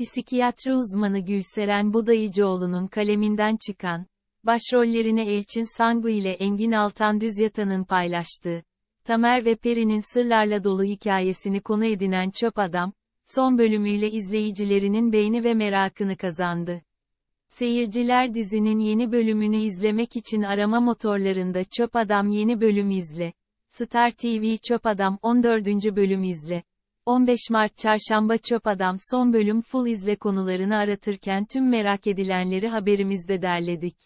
Psikiyatri uzmanı Gülseren Budayıcıoğlu'nun kaleminden çıkan, başrollerini Elçin Sangu ile Engin Altan Düzyatan'ın paylaştığı, Tamer ve Peri'nin sırlarla dolu hikayesini konu edinen Çöp Adam, son bölümüyle izleyicilerinin beğeni ve merakını kazandı. Seyirciler dizinin yeni bölümünü izlemek için arama motorlarında Çöp Adam yeni bölüm izle. Star TV Çöp Adam 14. bölüm izle. 15 Mart Çarşamba Çöp Adam son bölüm full izle konularını aratırken tüm merak edilenleri haberimizde derledik.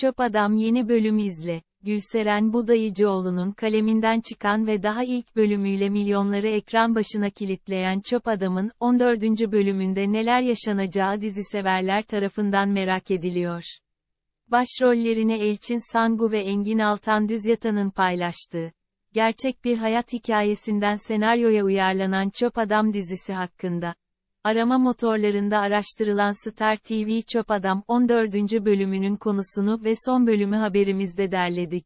Çöp Adam yeni bölümü izle. Gülseren Budayıcıoğlu'nun kaleminden çıkan ve daha ilk bölümüyle milyonları ekran başına kilitleyen Çöp Adam'ın 14. bölümünde neler yaşanacağı dizi severler tarafından merak ediliyor. Başrollerini Elçin Sangu ve Engin Altan Düzyatan'ın paylaştığı gerçek bir hayat hikayesinden senaryoya uyarlanan Çöp Adam dizisi hakkında. Arama motorlarında araştırılan Star TV Çöp Adam 14. bölümünün konusunu ve son bölümü haberimizde derledik.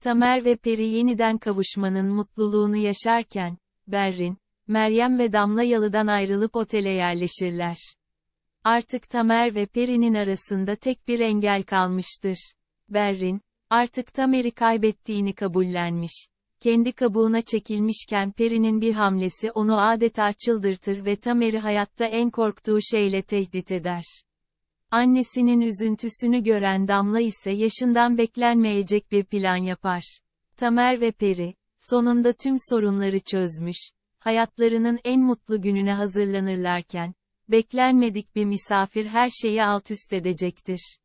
Tamer ve Peri yeniden kavuşmanın mutluluğunu yaşarken, Berrin, Meryem ve Damla Yalı'dan ayrılıp otele yerleşirler. Artık Tamer ve Peri'nin arasında tek bir engel kalmıştır. Berrin, artık Tamer'i kaybettiğini kabullenmiş. Kendi kabuğuna çekilmişken Peri'nin bir hamlesi onu adeta çıldırtır ve Tamer'i hayatta en korktuğu şeyle tehdit eder. Annesinin üzüntüsünü gören Damla ise yaşından beklenmeyecek bir plan yapar. Tamer ve Peri, sonunda tüm sorunları çözmüş, hayatlarının en mutlu gününe hazırlanırlarken, beklenmedik bir misafir her şeyi alt üst edecektir.